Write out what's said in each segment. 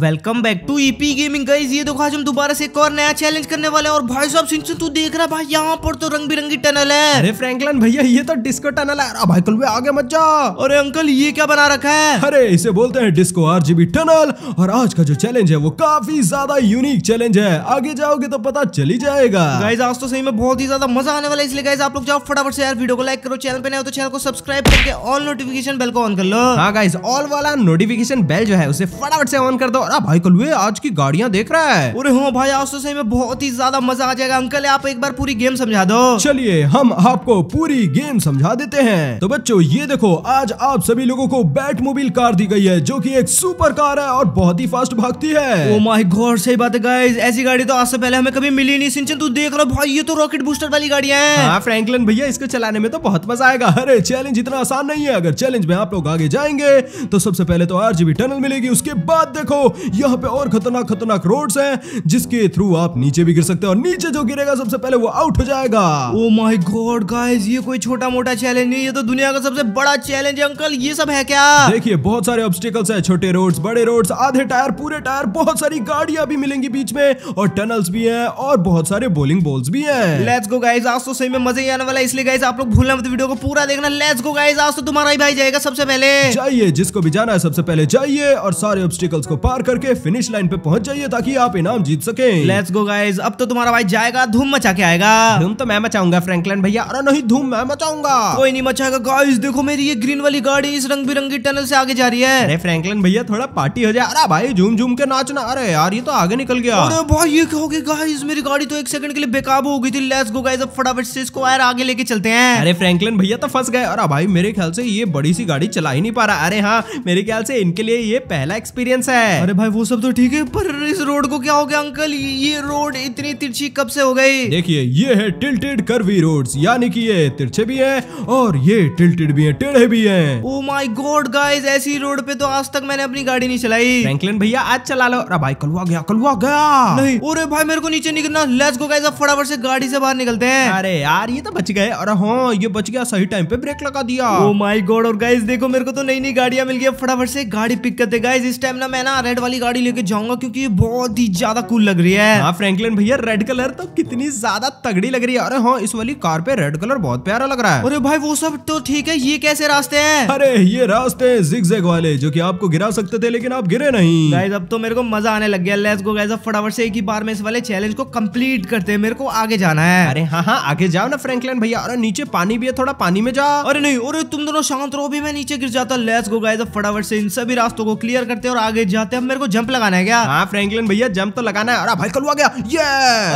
welcome back to EP gaming guys ये देखो आज हम दोबारा से एक और नया चैलेंज करने वाले हैं और भाई साहब सिंह तू देख रहा भाई यहाँ पर तो रंग बिरंगी टनल है अरे फ्रैंकलिन भैया ये तो डिस्को टनल है भाई कल आगे मत जा अरे अंकल ये क्या बना रखा है अरे इसे बोलते हैं डिस्को आरजीबी टनल और आज का जो चैलेंज है वो काफी ज्यादा यूनिक चैलेंज है आगे जाओगे तो पता चली जाएगा गाइज आज तो सही में बहुत ही ज्यादा मजा आने वाला है इसलिए गाइज आप लोग जाओ फटाफट से यार वीडियो को लाइक करो चैनल पे नए तो चैनल को सब्सक्राइब करके ऑल नोटिफिकेशन बेल को ऑन कर लो हाँ गाइज ऑल वाला नोटिफिकेशन बेल जो है उसे फटाफट से ऑन कर दो सारा भाई हुए आज की गाड़ियाँ देख रहा है अरे हाँ भाई आज तो सही में बहुत ही ज्यादा मजा आ जाएगा अंकल आप एक बार पूरी गेम समझा दो चलिए हम आपको पूरी गेम समझा देते हैं तो बच्चों ये देखो आज आप सभी लोगों को बैट मोबिल कार दी गई है जो की एक सुपर कार है और बहुत ही फास्ट भागती है ओ माय गॉड सही बात है गाइस ऐसी गाड़ी तो आज से पहले हमें कभी मिली नहीं सिंचन तू देख रहे भाई ये तो रॉकेट बूस्टर वाली गाड़ियां है हाँ फ्रैंकलिन भैया इसको चलाने में तो बहुत मजा आएगा अरे चैलेंज इतना आसान नहीं है अगर चैलेंज में आप लोग आगे जाएंगे तो सबसे पहले तो आरजीबी टनल मिलेगी उसके बाद देखो यहाँ पे और खतरनाक खतरनाक रोड्स हैं जिसके थ्रू आप नीचे भी गिर सकते हैं और नीचे जो गिरेगा सबसे पहले वो आउट हो जाएगा ओ माय गॉड गाइस ये कोई छोटा मोटा चैलेंज नहीं ये तो दुनिया का सबसे बड़ा चैलेंज अंकल ये सब है क्या देखिए बहुत सारे ऑब्स्टिकल्स है छोटे रोड बड़े रोड आधे टायर पूरे टायर बहुत सारी गाड़िया भी मिलेंगी बीच में और टनल्स भी है और बहुत सारे बोलिंग बॉल्स भी है लेट्स गो गाइज आज तो सही में मजे आने वाला है इसलिए गाइज आप लोग भूलना वीडियो को पूरा देखना लेट्स गो गाइज आज तो तुम्हारा ही भाई जाएगा सबसे पहले जाइए जिसको भी जाना है सबसे पहले जाइए और सारे ऑब्स्टिकल्स को पार करके फिनिश लाइन पे पहुंच जाइए ताकि आप इनाम जीत सके लेट्स गो गाइज अब तो तुम्हारा भाई जाएगा धूम मचा के आएगा धूम तो मैं मचाऊंगा फ्रेंकलैंड भैया अरे नहीं धूम मैं मचाऊंगा कोई नहीं मचाएगा गाइज देखो मेरी ये ग्रीन वाली गाड़ी इस रंग बिरंगी टनल से आगे जा रही है अरे फ्रेंकलैंड भैया थोड़ा पार्टी हो जाए अरे भाई झूम झूम के नाचना अरे यार ये तो आगे निकल गया अरे भाई ये क्या हो गया गाइज मेरी गाड़ी तो एक सेकंड के लिए बेकाब हो गई थी लेट्स गो गाइज अब फटाफट से इसको यार आगे लेके चलते हैं अरे फ्रेंकलैंड भैया तो फंस गए अरे भाई मेरे ख्याल से ये बड़ी सी गाड़ी चला ही नहीं पा रहा अरे हाँ मेरे ख्याल से इनके लिए ये पहला एक्सपीरियंस है अरे भाई वो सब तो ठीक है पर इस रोड को क्या हो गया अंकल ये रोड इतनी तिरछी कब से हो गई देखिए ये है टिल्टेड कर्वी रोड्स यानी कि ये तिरछे भी हैं और ये टिल्टेड भी हैं टेढ़े भी हैं ओ माय गॉड गाइस ऐसी रोड पे तो आज तक मैंने अपनी गाड़ी नहीं चलाई फ्रैंकलिन भैया आज चला लो अरे भाई कलवा गया कलवा गया नहीं अरे भाई मेरे को नीचे निकलना लेट्स गो गाइस अब फटाफट से गाड़ी से बाहर निकलते हैं अरे यार ये तो बच गए अरे हाँ ये बच गया सही टाइम पे ब्रेक लगा दिया ओ माय गॉड और गाइस देखो मेरे को तो नई नई गाड़ियां मिल गई फटाफट से गाड़ी पिक करते गाइस इस टाइम ना मैं ना रेड वाली गाड़ी लेके जाऊंगा क्योंकि ये बहुत ही ज्यादा कूल लग रही है हाँ फ्रैंकलिन भैया रेड कलर तो कितनी ज्यादा तगड़ी लग रही है अरे हाँ इस वाली कार पे रेड कलर बहुत प्यारा लग रहा है अरे भाई वो सब तो ठीक है ये कैसे रास्ते है अरे ये रास्ते जिग वाले जो की आपको गिरा सकते थे लेकिन आप गिरे नहीं गाइज अब तो मेरे को मजा आने लग गया लेस गो गाइज अब फटाफट से एक ही बार में इस वाले चैलेंज को कम्प्लीट करते है मेरे को आगे जाना है अरे हाँ हाँ आगे जाओ ना फ्रैंकलिन भैया अरे नीचे पानी भी है थोड़ा पानी में जाओ अरे नहीं अरे तुम दोनों शांत रहो भी मैं नीचे गिर जाता लेस गो गाइज अब फटाफट से इन सभी रास्तों को क्लियर करते हैं और आगे जाते हैं मेरे को जंप लगाना है क्या हाँ फ्रैंकलिन भैया जंप तो लगाना है अरे भाई कलवा गया ये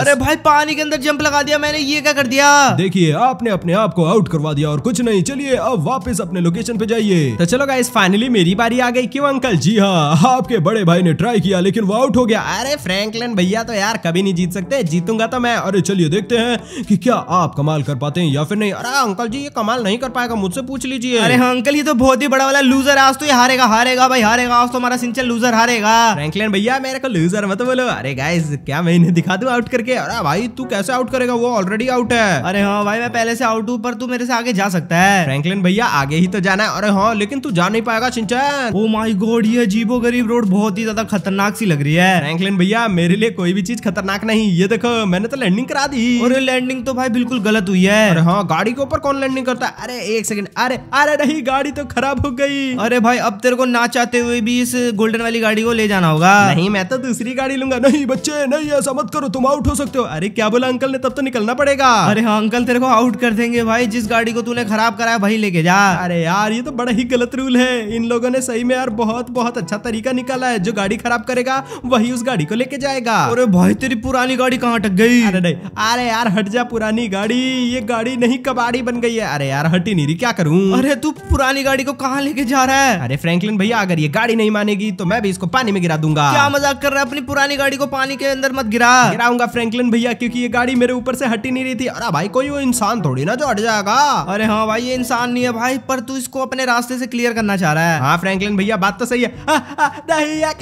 अरे भाई पानी के अंदर जंप लगा दिया मैंने ये क्या कर दिया देखिए आपने अपने आप को आउट करवा दिया और कुछ नहीं चलिए अब वापस अपने लोकेशन पे जाइए तो चलो गाइस फाइनली मेरी बारी आ गई क्यों अंकल जी हाँ आपके बड़े भाई ने ट्राई किया लेकिन वो आउट हो गया अरे फ्रैंकलिन भैया तो यार कभी नहीं जीत सकते जीतूंगा तो मैं अरे चलिए देखते हैं कि क्या आप कमाल कर पाते हैं या फिर नहीं अरे अंकल जी ये कमाल नहीं कर पाएगा मुझसे पूछ लीजिए अरे अंकल हाँ, ये तो बहुत ही बड़ा वाला लूजर आज तो ये हारेगा हारेगा भाई हारेगा आज तो हमारा सिंचल लूजर हारेगा पड़ेगा फ्रैंकलिन भैया मेरे को लूजर मत बोलो अरे गाइस क्या मैं इन्हें दिखा दू आउट करके अरे भाई तू कैसे आउट करेगा वो ऑलरेडी आउट है अरे हाँ भाई मैं पहले से आउट हूँ पर तू मेरे से आगे जा सकता है फ्रैंकलिन भैया आगे ही तो जाना है अरे हाँ लेकिन तू जा नहीं पाएगा चिंचन ओ माई गोड ये अजीबो गरीब रोड बहुत ही ज्यादा खतरनाक सी लग रही है फ्रैंकलिन भैया मेरे लिए कोई भी चीज खतरनाक नहीं ये देखो मैंने तो लैंडिंग करा दी और लैंडिंग तो भाई बिल्कुल गलत हुई है अरे हाँ गाड़ी के ऊपर कौन लैंडिंग करता है अरे एक सेकंड अरे अरे नहीं गाड़ी तो खराब हो गई अरे भाई अब तेरे को ना चाहते हुए भी इस गोल्डन वाली गाड़ी को को ले जाना होगा नहीं मैं तो दूसरी गाड़ी लूंगा नहीं बच्चे नहीं ऐसा मत करो तुम आउट हो सकते हो अरे क्या बोला अंकल ने तब तो निकलना पड़ेगा अरे हाँ अंकल तेरे को आउट कर देंगे भाई जिस गाड़ी को तूने खराब कराया वही लेके जा अरे यार ये तो बड़ा ही गलत रूल है इन लोगों ने सही में यार बहुत बहुत अच्छा तरीका निकाला है जो गाड़ी खराब करेगा वही उस गाड़ी को लेके जाएगा अरे भाई तेरी पुरानी गाड़ी कहाँ अटक गई अरे नहीं अरे यार हट जा पुरानी गाड़ी ये गाड़ी नहीं कबाड़ी बन गई है अरे यार हट ही नहीं रही क्या करूँ अरे तू पुरानी गाड़ी को कहाँ लेके जा रहा है अरे फ्रैंकलिन भैया अगर ये गाड़ी नहीं मानेगी तो मैं भी इसको पानी में गिरा दूंगा क्या मजाक कर रहा है अपनी पुरानी गाड़ी को पानी के अंदर मत गिरा गिराऊंगा फ्रैंकलिन भैया क्योंकि ये गाड़ी मेरे ऊपर से हटी नहीं रही थी अरे भाई कोई वो इंसान थोड़ी ना जो हट जाएगा अरे हाँ भाई ये इंसान नहीं है भाई पर तू इसको अपने रास्ते से क्लियर करना चाह रहा है हाँ फ्रेंकलिन भैया बात तो सही है हाँ, हाँ,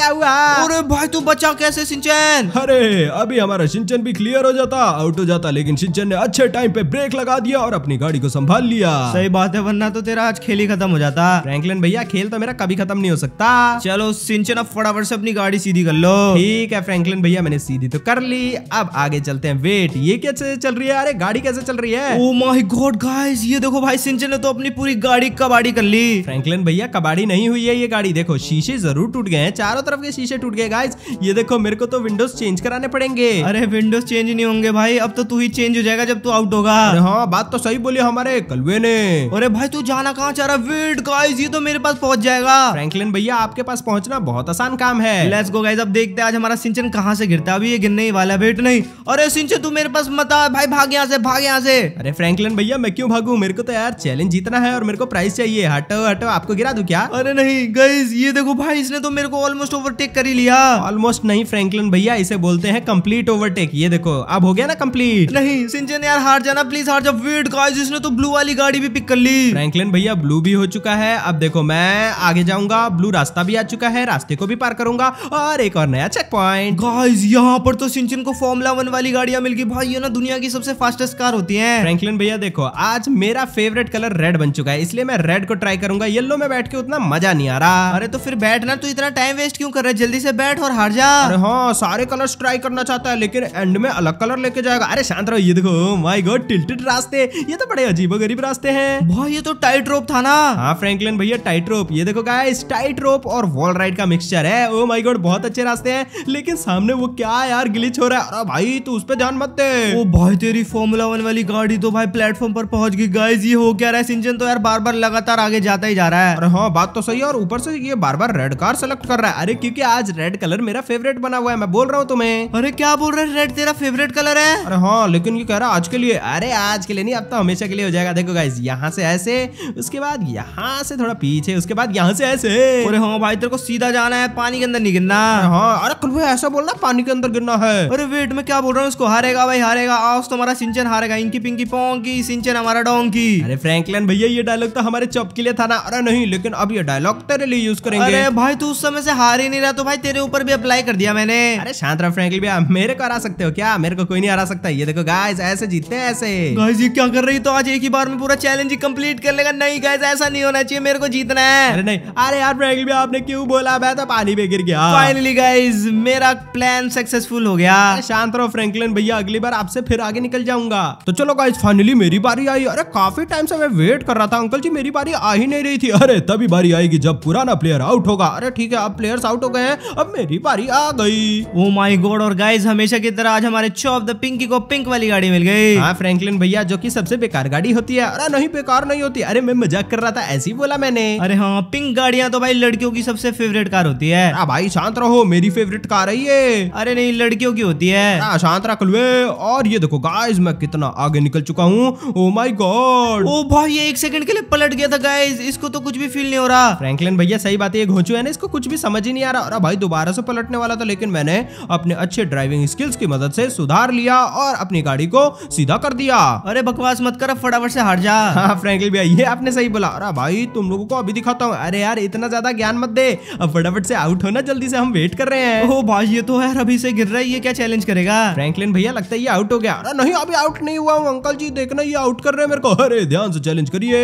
क्या हुआ अरे भाई तू बचा कैसे सिंचन अरे अभी हमारा सिंचन भी क्लियर हो जाता आउट हो जाता लेकिन सिंचन ने अच्छे टाइम पे ब्रेक लगा दिया और अपनी गाड़ी को संभाल लिया सही बात है वरना तो तेरा आज खेल ही खत्म हो जाता फ्रैंकलिन भैया खेल तो मेरा कभी खत्म नहीं हो सकता चलो सिंचन अब फटा फटाफट से अपनी गाड़ी सीधी कर लो ठीक है फ्रैंकलिन भैया मैंने सीधी तो कर ली अब आगे चलते हैं वेट ये कैसे चल रही है अरे गाड़ी कैसे चल रही है ओ माय गॉड गाइस ये देखो भाई सिंचन ने तो अपनी पूरी गाड़ी कबाड़ी कर ली फ्रेंकलिन भैया कबाड़ी नहीं हुई है ये गाड़ी देखो शीशे जरूर टूट गए हैं चारों तरफ के शीशे टूट गए गाइस ये देखो मेरे को तो विंडोज चेंज कराने पड़ेंगे अरे विंडोज चेंज नहीं होंगे भाई अब तो तू ही चेंज हो जाएगा जब तू आउट होगा हाँ बात तो सही बोली हमारे कलवे ने अरे भाई तू जाना कहाँ चाह रहा वेट ये तो मेरे पास पहुंच जाएगा फ्रेंकलिन भैया आपके पास पहुंचना बहुत आसान काम है लेट्स गो गाइस अब देखते हैं आज हमारा सिंचन कहां से गिरता है अभी ये गिरने ही वाला वेट नहीं अरे सिंचन तू मेरे पास आ भाई भाग यहां से भाग यहां से अरे फ्रैंकलिन भैया मैं क्यों भागू मेरे को तो यार चैलेंज जीतना है और मेरे को प्राइस चाहिए हटो हटो आपको गिरा दू क्या अरे नहीं गाइस ये देखो भाई इसने तो मेरे को ऑलमोस्ट ओवरटेक कर ही लिया ऑलमोस्ट नहीं फ्रैंकलिन भैया इसे बोलते हैं कम्प्लीट ओवरटेक ये देखो अब हो गया ना कम्प्लीट नहीं सिंचन यार हार जाना प्लीज हार जा वेट गाइस इसने तो ब्लू वाली गाड़ी भी पिक कर ली फ्रैंकलिन भैया ब्लू भी हो चुका है अब देखो मैं आगे जाऊंगा ब्लू रास्ता भी आ चुका है रास्ते को भी पार करूंगा और एक और नया चेक पॉइंट गाइज यहाँ पर तो सिंचन को फॉर्मुला वन वाली गाड़ियां मिल गई भाई ये ना दुनिया की सबसे फास्टेस्ट कार होती है फ्रेंकलिन भैया देखो आज मेरा फेवरेट कलर रेड बन चुका है इसलिए मैं रेड को ट्राई करूंगा येलो में बैठ के उतना मजा नहीं आ रहा अरे तो फिर बैठना तो इतना टाइम वेस्ट क्यों कर रहे जल्दी से बैठ और हार जा अरे हाँ सारे कलर ट्राई करना चाहता है लेकिन एंड में अलग कलर लेके जाएगा अरे शांत रहो ये देखो माई गोड टिल्टेड रास्ते ये तो बड़े अजीब गरीब रास्ते हैं भाई ये तो टाइट रोप था ना हाँ फ्रेंकलिन भैया टाइट रोप ये देखो गाइस टाइट रोप और वॉल राइड का मिक्सचर है है ओ माई गॉड बहुत अच्छे रास्ते हैं लेकिन सामने वो क्या यार ग्लिच हो रहा है अरे भाई तू उस पर जान मत दे ओ oh भाई तेरी फॉर्मूला वन वाली गाड़ी तो भाई प्लेटफॉर्म पर पहुंच गई गाइज ये हो क्या रहा है इंजन तो यार बार बार लगातार आगे जाता ही जा रहा है अरे हाँ बात तो सही है और ऊपर से ये बार बार रेड कार सेलेक्ट कर रहा है अरे क्योंकि आज रेड कलर मेरा फेवरेट बना हुआ है मैं बोल रहा हूँ तुम्हें अरे क्या बोल रहे रेड तेरा फेवरेट कलर है अरे हाँ लेकिन ये कह रहा है आज के लिए अरे आज के लिए नहीं अब तो हमेशा के लिए हो जाएगा देखो गाइज यहाँ से ऐसे उसके बाद यहाँ से थोड़ा पीछे उसके बाद यहाँ से ऐसे अरे हाँ भाई तेरे को सीधा जाना है पानी के अंदर नहीं गिरना हाँ अरे कल ऐसा बोल रहा पानी के अंदर गिरना है अरे वेट में क्या बोल रहा हूँ उसको हारेगा भाई हारेगा आज तो हमारा सिंचन हारेगा इनकी पिंकी पोंकी सिंचन हमारा डोंकी अरे फ्रैंकलिन भैया ये डायलॉग तो हमारे चॉप के लिए था ना अरे नहीं लेकिन अब ये डायलॉग तेरे लिए यूज करेंगे अरे भाई तू उस समय से हार ही नहीं रहा तो भाई तेरे ऊपर भी अप्लाई कर दिया मैंने अरे शांत रहा फ्रैंकलिन भैया मेरे को हरा सकते हो क्या मेरे को कोई नहीं हरा सकता ये देखो गाइस ऐसे जीतते हैं ऐसे गाइस जी क्या कर रही तो आज एक ही बार में पूरा चैलेंज कंप्लीट कर लेगा नहीं गाइस ऐसा नहीं होना चाहिए मेरे को जीतना है अरे नहीं अरे यार फ्रैंकलिन भैया आपने क्यों बोला मैं तो पानी पानी में गिर गया फाइनली गाइज मेरा प्लान सक्सेसफुल हो गया शांत रहो फ्रेंकलिन भैया अगली बार आपसे फिर आगे निकल जाऊंगा तो चलो गाइज फाइनली मेरी बारी आई अरे काफी टाइम से मैं वेट कर रहा था अंकल जी मेरी बारी आ ही नहीं रही थी अरे तभी बारी आएगी जब पुराना प्लेयर आउट होगा अरे ठीक है अब प्लेयर्स आउट हो गए हैं अब मेरी बारी आ गई ओ माई गॉड और गाइज हमेशा की तरह आज हमारे ऑफ द पिंकी को पिंक वाली गाड़ी मिल गई हाँ फ्रैंकलिन भैया जो की सबसे बेकार गाड़ी होती है अरे नहीं बेकार नहीं होती अरे मैं मजाक कर रहा था ऐसी बोला मैंने अरे हाँ पिंक गाड़ियाँ तो भाई लड़कियों की सबसे फेवरेट कार होती है है आ भाई शांत रहो मेरी फेवरेट कार है ये अरे नहीं लड़कियों की होती है शांत रख लुए और ये देखो गाइज मैं कितना आगे निकल चुका हूँ ओ माई गॉड ओ भाई ये एक सेकंड के लिए पलट गया था गाइज इसको तो कुछ भी फील नहीं हो रहा फ्रेंकलिन भैया सही बात है ये घोचू है ना इसको कुछ भी समझ ही नहीं आ रहा और भाई दोबारा से पलटने वाला था लेकिन मैंने अपने अच्छे ड्राइविंग स्किल्स की मदद से सुधार लिया और अपनी गाड़ी को सीधा कर दिया अरे बकवास मत कर फटाफट से हार जा हाँ फ्रैंकलिन भैया ये आपने सही बोला अरे भाई तुम लोगों को अभी दिखाता हूँ अरे यार इतना ज्यादा ज्ञान मत दे अब फटाफट से आउट हो ना जल्दी से हम वेट कर रहे हैं ओ भाई ये तो है अभी से गिर रहा है ये क्या चैलेंज करेगा फ्रैंकलिन भैया लगता है ये आउट हो गया अरे नहीं अभी आउट नहीं हुआ अंकल जी देखना ये आउट कर रहे हैं मेरे को अरे ध्यान से चैलेंज करिए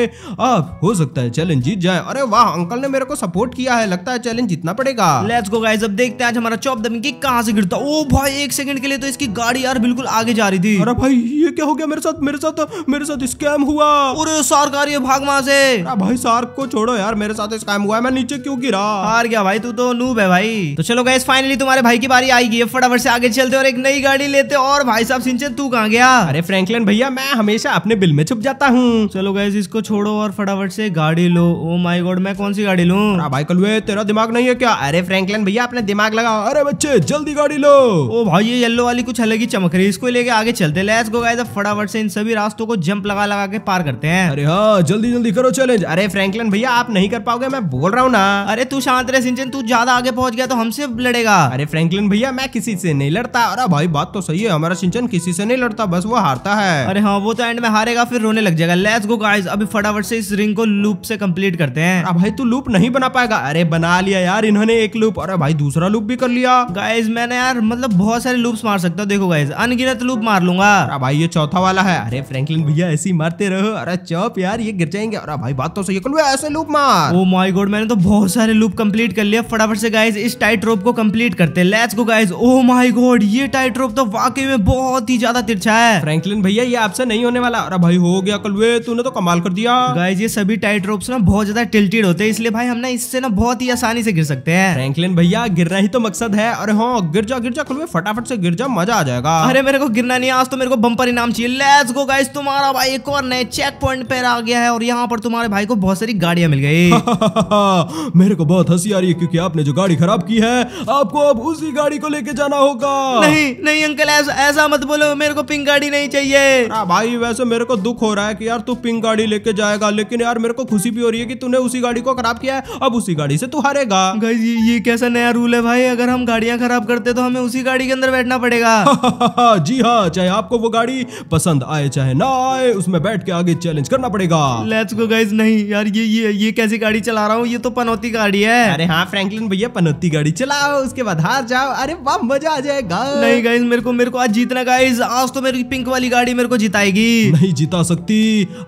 अब हो सकता है चैलेंज जीत जाए अरे वाह अंकल ने मेरे को सपोर्ट किया है लगता है चैलेंज जीतना पड़ेगा लेट्स गो गाइस अब देखते हैं आज हमारा चौप की कहां से गिरता ओ भाई एक सेकंड के लिए तो इसकी गाड़ी यार बिल्कुल आगे जा रही थी अरे भाई ये क्या हो गया मेरे साथ मेरे साथ मेरे साथ स्कैम हुआ अरे सार गाड़ी भाग वहां से अरे भाई सार को छोड़ो यार मेरे साथ स्कैम हुआ है मैं नीचे क्यों गिरा हार गया भाई तू तो नूब है भाई तो चलो गैस फाइनली तुम्हारे भाई की बारी आएगी फटाफट से आगे चलते और एक नई गाड़ी लेते और भाई साहब सिंचन तू कहाँ गया अरे फ्रैंकलिन भैया मैं हमेशा अपने बिल में छुप जाता हूँ चलो गैस इसको छोड़ो और फटाफट से गाड़ी लो ओ माई गोड मैं कौन सी गाड़ी लू भाई कल तेरा दिमाग नहीं है क्या अरे फ्रैंकलिन भैया अपने दिमाग लगाओ अरे बच्चे जल्दी गाड़ी लो ओ oh भाई ये येलो वाली कुछ अलग ही चमक रही है इसको लेके आगे चलते लैस गो गाइस फटाफट से इन सभी रास्तों को जंप लगा लगा के पार करते हैं अरे हाँ जल्दी जल्दी करो चैलेंज अरे फ्रैंकलिन भैया आप नहीं कर पाओगे मैं बोल रहा हूँ ना अरे तू शांत रहे सिंचन तू जा ज्यादा आगे पहुंच गया तो हमसे लड़ेगा अरे फ्रैंकलिन भैया मैं किसी से नहीं लड़ता अरे भाई बात तो सही है हमारा सिंचन किसी से नहीं लड़ता बस वो हारता है अरे हाँ वो तो एंड में हारेगा फिर रोने लग जाएगा लेट्स गो गाइस अभी फटाफट से इस रिंग को लूप से कम्प्लीट करते हैं अरे भाई तू लूप नहीं बना पाएगा अरे बना लिया यार इन्होंने एक लूप अरे भाई दूसरा लूप भी कर लिया गाइज मैंने यार मतलब बहुत सारे लूप मार सकता हूँ देखो गाइज अनगिनत लूप मार लूंगा अरे भाई ये चौथा वाला है अरे फ्रेंकलिन भैया ऐसी मारते रहो अरे चौप यार ये गिर जाएंगे अरे भाई बात तो सही है ऐसे लूप मार ओ माय गॉड मैंने तो बहुत सारे लूप कंप्लीट कर लिया फटाफट फटाफट से गाइज इस टाइट रोप को कंप्लीट करते let's go guys oh my god ये टाइट रोप तो वाकई में बहुत ही ज्यादा तिरछा है फ्रैंकलिन भैया ये आपसे नहीं होने वाला अरे भाई हो गया कल वे तूने तो कमाल कर दिया गाइज ये सभी टाइट रोप ना बहुत ज्यादा टिल्टेड होते हैं इसलिए भाई हम ना इससे ना बहुत ही आसानी से गिर सकते हैं फ्रैंकलिन भैया गिरना ही तो मकसद है अरे हाँ गिर जा गिर जा खुलवे फटाफट से गिर जा मजा आ जाएगा अरे मेरे को गिरना नहीं आज तो मेरे को बंपर इनाम चाहिए लेट्स गो गाइज तुम्हारा भाई एक और नए चेक पॉइंट पर आ गया है और यहाँ पर तुम्हारे भाई को बहुत सारी गाड़ियां मिल गई मेरे को बहुत हंसी आ रही है क्योंकि आपने जो गाड़ी खराब की है आपको अब उसी गाड़ी को लेके जाना होगा नहीं नहीं अंकल ऐसा ऐसा मत बोलो मेरे को पिंक गाड़ी नहीं चाहिए आ, भाई वैसे मेरे को दुख हो रहा है की यार तू पिंक गाड़ी लेके जाएगा लेकिन यार मेरे को खुशी भी हो रही है की तूने उसी गाड़ी को खराब किया है अब उसी गाड़ी से तू हारेगा ये, कैसा नया रूल है भाई अगर हम गाड़ियाँ खराब करते तो हमें उसी गाड़ी के अंदर बैठना पड़ेगा जी हाँ चाहे आपको वो गाड़ी पसंद आए चाहे ना आए उसमें बैठ के आगे चैलेंज करना पड़ेगा लेट्स गो गाइस नहीं यार ये ये ये कैसी गाड़ी चला रहा हूँ ये तो पनौती गाड़ी है अरे हाँ फ्रैंकलिन लेकिन भैया पनौती गाड़ी चलाओ उसके बाद हार जाओ अरे वाह मजा आ जाएगा नहीं गाइज मेरे को मेरे को आज जीतना गाइज आज तो मेरी पिंक वाली गाड़ी मेरे को जिताएगी नहीं जिता सकती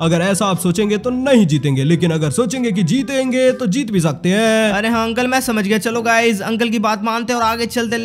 अगर ऐसा आप सोचेंगे तो नहीं जीतेंगे लेकिन अगर सोचेंगे की जीतेंगे तो जीत भी सकते हैं अरे हाँ अंकल मैं समझ गया चलो गाइज अंकल की बात मानते और आगे चलते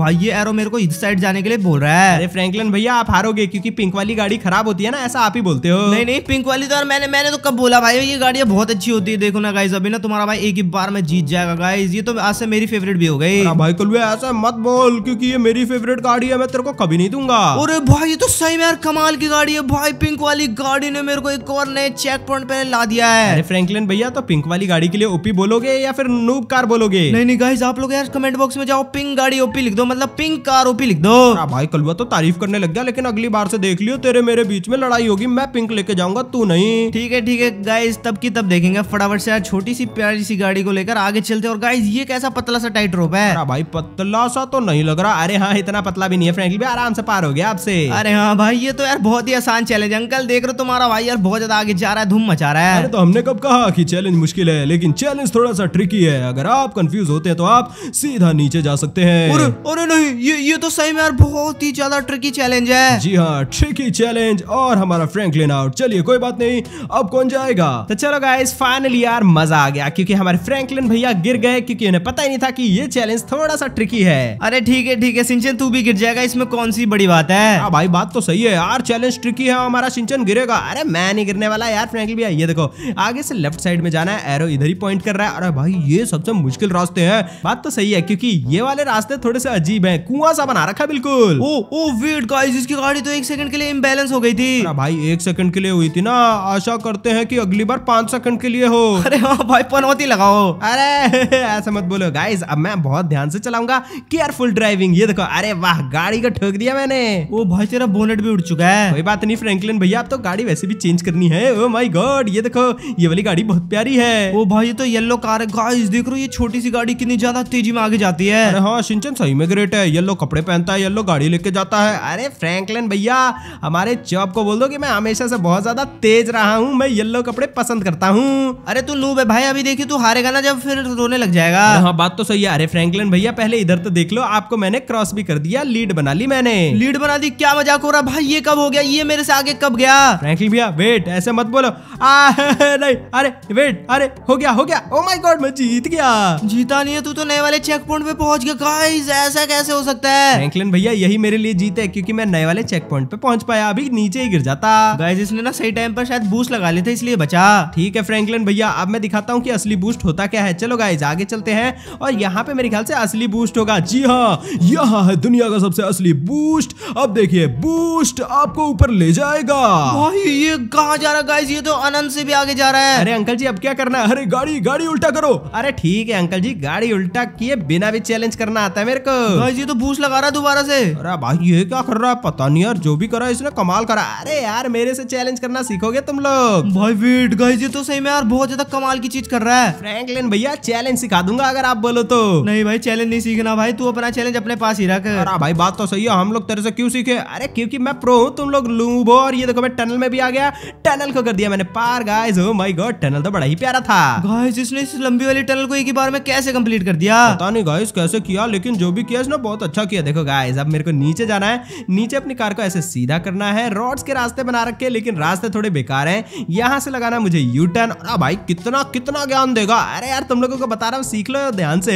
भाई ये एरो मेरे को इस साइड जाने के लिए बोल रहा है अरे फ्रैंकलिन भैया आप हारोगे क्योंकि पिंक वाली गाड़ी खराब होती है ना ऐसा आप ही बोलते हो नहीं नहीं पिंक वाली तो यार मैंने मैंने तो कब बोला भाई ये गाड़ियाँ बहुत अच्छी होती है देखो ना गाइज अभी ना तुम्हारा भाई एक ही बार में जीत जाएगा गाइज गाइज ये तो आज से मेरी फेवरेट भी हो गई भाई कुल ऐसा मत बोल क्योंकि ये मेरी फेवरेट गाड़ी है मैं तेरे को कभी नहीं दूंगा अरे भाई ये तो सही में यार कमाल की गाड़ी है भाई पिंक वाली गाड़ी ने मेरे को एक और नए चेक पॉइंट पे ला दिया है अरे फ्रैंकलिन भैया तो पिंक वाली गाड़ी के लिए ओपी बोलोगे या फिर नूब कार बोलोगे नहीं नहीं गाइज आप लोग यार कमेंट बॉक्स में जाओ पिंक गाड़ी ओपी लिख दो मतलब पिंक कार ओपी लिख दो भाई कलवा तो तारीफ करने लग गया लेकिन अगली बार से देख लियो तेरे मेरे बीच में लड़ाई होगी मैं पिंक लेके जाऊंगा तू नहीं ठीक है ठीक है गाइज तब की तब देखेंगे फटाफट से यार छोटी सी प्यारी सी गाड़ी को लेकर आगे चलते और गाइज गाइज ये कैसा पतला सा टाइट रोप है भाई पतला सा तो नहीं लग रहा अरे हाँ इतना पतला भी नहीं है फ्रेंकली आराम से पार हो गया आपसे अरे हाँ भाई ये तो यार बहुत ही आसान चैलेंज अंकल देख रहे तुम्हारा भाई यार बहुत ज्यादा आगे जा रहा है धूम मचा रहा है अरे तो हमने कब कहा कि चैलेंज मुश्किल है लेकिन चैलेंज थोड़ा सा ट्रिकी है अगर आप कंफ्यूज होते हैं तो आप सीधा नीचे जा सकते हैं और, नहीं ये ये तो सही में यार बहुत ही ज्यादा ट्रिकी चैलेंज है जी हाँ ट्रिकी चैलेंज और हमारा फ्रैंकलिन आउट चलिए कोई बात नहीं अब कौन जाएगा तो चलो गाइस फाइनली यार मजा आ गया क्योंकि हमारे फ्रैंकलिन भैया गिर गए क्योंकि उन्हें पता ही नहीं था कि ये चैलेंज थोड़ा सा ट्रिकी है अरे ठीक है ठीक है सिंचन तू भी गिर जाएगा इसमें कौन सी बड़ी बात है आ, हाँ भाई बात तो सही है यार चैलेंज ट्रिकी है हमारा सिंचन गिरेगा अरे मैं नहीं गिरने वाला यार फ्रेंकली भी ये देखो आगे से लेफ्ट साइड में जाना है एरो इधर ही पॉइंट कर रहा है अरे भाई ये सबसे मुश्किल रास्ते है बात तो सही है क्योंकि ये वाले रास्ते थोड़े से अजीब है कुआ सा बना रखा बिल्कुल इसकी गाड़ी तो एक सेकंड के लिए इम्बेलेंस हो गई थी भाई एक सेकंड के लिए हुई थी ना आशा करते हैं की अगली बार पांच सेकंड के लिए हो अरे हाँ भाई पनौती लगाओ अरे ऐसा मत बोलो गाइज अब मैं बहुत ध्यान से चलाऊंगा केयरफुल ड्राइविंग ये देखो अरे वाह गाड़ी का ठोक दिया मैंने वो भाई तेरा बोनेट भी उड़ चुका है कोई बात नहीं फ्रेंकलिन भैया आप तो गाड़ी वैसे भी चेंज करनी है ओ माई गॉड ये देखो ये वाली गाड़ी बहुत प्यारी है वो भाई तो येलो कार है गाइस देख रहे हो ये छोटी सी गाड़ी कितनी ज्यादा तेजी में आगे जाती है अरे हाँ सिंचन सही में ग्रेट है येलो कपड़े पहनता है येलो गाड़ी लेके जाता है अरे फ्रैंकलिन भैया हमारे जॉब को बोल दो की मैं हमेशा से बहुत ज्यादा तेज रहा हूँ मैं येल्लो कपड़े पसंद करता हूँ अरे तू लूब है भाई अभी देखिए तू हारेगा ना जब फिर रोने लग जाएगा जाएगा हाँ बात तो सही है अरे फ्रैंकलिन भैया पहले इधर तो देख लो आपको मैंने क्रॉस भी कर दिया लीड बना ली मैंने लीड बना दी क्या मजाक हो रहा भाई ये कब हो गया ये मेरे से आगे कब गया फ्रैंकलिन भैया वेट ऐसे मत बोलो नहीं अरे वेट अरे हो गया हो गया ओ माय गॉड मैं जीत गया जीता नहीं है तू तो नए वाले चेक पॉइंट पे पहुंच गया गाइस ऐसा कैसे हो सकता है फ्रैंकलिन भैया यही मेरे लिए जीत है क्योंकि मैं नए वाले चेक पॉइंट पे पहुंच पाया अभी नीचे ही गिर जाता गाइस इसने ना सही टाइम पर शायद बूस्ट लगा लेते इसलिए बचा ठीक है फ्रेंकलिन भैया अब मैं दिखाता हूँ की असली बूस्ट होता क्या है चलो गाइज आगे चल चलते हैं और यहाँ पे मेरे ख्याल से असली बूस्ट होगा जी हाँ यहाँ है दुनिया का सबसे असली बूस्ट अब देखिए बूस्ट आपको ऊपर ले जाएगा भाई ये कहा जा रहा है ये तो अनंत से भी आगे जा रहा है अरे अंकल जी अब क्या करना है अरे गाड़ी गाड़ी उल्टा करो अरे ठीक है अंकल जी गाड़ी उल्टा किए बिना भी चैलेंज करना आता है मेरे को भाई जी तो बूस्ट लगा रहा है दोबारा से अरे भाई ये क्या कर रहा है पता नहीं यार जो भी करा इसने कमाल करा अरे यार मेरे से चैलेंज करना सीखोगे तुम लोग भाई वेट गाइस ये तो सही में यार बहुत ज्यादा कमाल की चीज कर रहा है फ्रैंकलिन भैया चैलेंज सिखा दो दूंगा अगर आप बोलो तो नहीं भाई चैलेंज नहीं सीखना भाई तू अपना चैलेंज अपने पास ही रख भाई बात तो सही है हम लोग तेरे से क्यों सीखे अरे क्योंकि मैं प्रो हूँ तुम लोग लूबो और ये देखो मैं टनल में भी आ गया टनल को कर दिया मैंने पार guys oh my god tunnel तो बड़ा ही प्यारा था गाइज इसने इस लंबी वाली टनल को एक ही बार में कैसे कम्प्लीट कर दिया पता नहीं गाइज कैसे किया लेकिन जो भी किया इसने बहुत अच्छा किया देखो गाइज अब मेरे को नीचे जाना है नीचे अपनी कार को ऐसे सीधा करना है रोड्स के रास्ते बना रखे लेकिन रास्ते थोड़े बेकार है यहाँ से लगाना मुझे यू टर्न भाई कितना कितना ज्ञान देगा अरे यार तुम लोगों को बता रहा हूँ सीख लो ध्यान से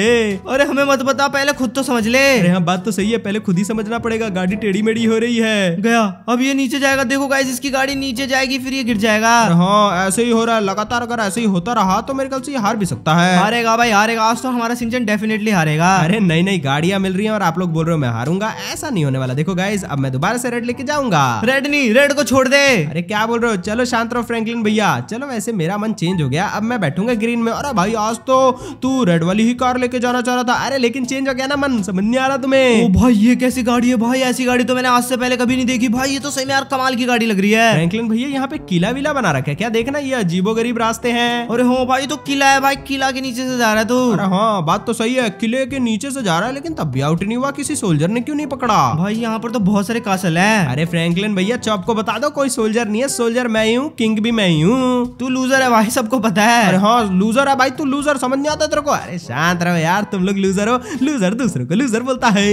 अरे हमें मत बता पहले खुद तो समझ ले अरे हाँ बात तो सही है पहले खुद ही समझना पड़ेगा गाड़ी टेढ़ी मेढ़ी हो रही है गया अब ये नीचे जाएगा देखो गाइस इसकी गाड़ी नीचे जाएगी फिर ये गिर जाएगा हाँ ऐसे ही हो रहा है लगातार अगर ऐसे ही होता रहा तो मेरे ख्याल से हार भी सकता है हारेगा भाई हारेगा आज तो हमारा सिंचन डेफिनेटली हारेगा अरे नई नई गाड़ियां मिल रही है और आप लोग बोल रहे हो मैं हारूंगा ऐसा नहीं होने वाला देखो गाइज अब मैं दोबारा से रेड लेके जाऊंगा रेड नहीं रेड को छोड़ दे अरे क्या बोल रहे हो चलो शांत रहो फ्रेंकलिन भैया चलो वैसे मेरा मन चेंज हो गया अब मैं बैठूंगा ग्रीन में और भाई आज तो तू रेड वाली ही कार लेके जाना चाह रहा था अरे लेकिन चेंज हो गया ना मन समझ नहीं आ रहा तुम्हें ओ भाई ये कैसी गाड़ी है भाई ऐसी गाड़ी तो मैंने आज से पहले कभी नहीं देखी भाई ये तो सही में यार कमाल की गाड़ी लग रही है फ्रैंकलिन भैया यहाँ पे किला विला बना रखा है क्या देखना ये अजीबो गरीब रास्ते है अरे हो हाँ भाई तो किला है भाई किला के नीचे से जा रहा है तू हाँ बात तो सही है किले के नीचे से जा रहा है लेकिन तब भी आउट नहीं हुआ किसी सोल्जर ने क्यूँ नहीं पकड़ा भाई यहाँ पर तो बहुत सारे कासल है अरे फ्रैंकलिन भैया चौप को बता दो कोई सोल्जर नहीं है सोल्जर मैं ही हूँ किंग भी मैं ही हूँ तू लूजर है भाई सबको पता है अरे हाँ लूजर है भाई तू लूजर समझ नहीं आता तेरे को अरे शांत रहो यार तुम लोग लूजर हो लूजर दूसरों को लूजर बोलता है